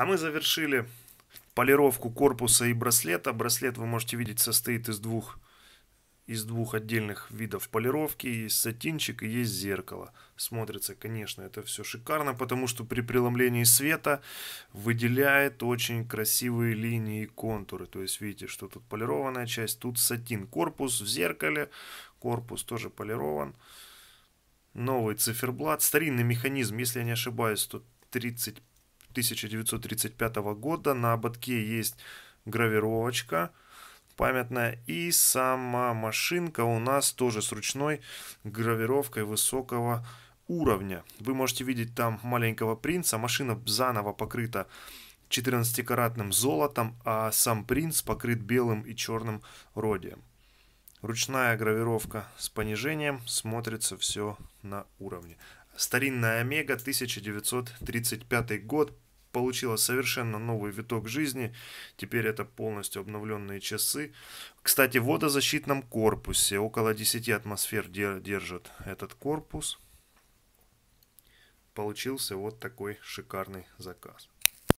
А мы завершили полировку корпуса и браслета. Браслет, вы можете видеть, состоит из двух из двух отдельных видов полировки. Есть сатинчик и есть зеркало. Смотрится, конечно, это все шикарно, потому что при преломлении света выделяет очень красивые линии и контуры. То есть видите, что тут полированная часть, тут сатин. Корпус в зеркале, корпус тоже полирован. Новый циферблат, старинный механизм, если я не ошибаюсь, то 35 1935 года. На ободке есть гравировочка памятная. И сама машинка у нас тоже с ручной гравировкой высокого уровня. Вы можете видеть там маленького принца. Машина заново покрыта 14-каратным золотом, а сам принц покрыт белым и черным родием. Ручная гравировка с понижением смотрится все на уровне. Старинная Омега 1935 год получила совершенно новый виток жизни. Теперь это полностью обновленные часы. Кстати, в водозащитном корпусе около 10 атмосфер держит этот корпус. Получился вот такой шикарный заказ.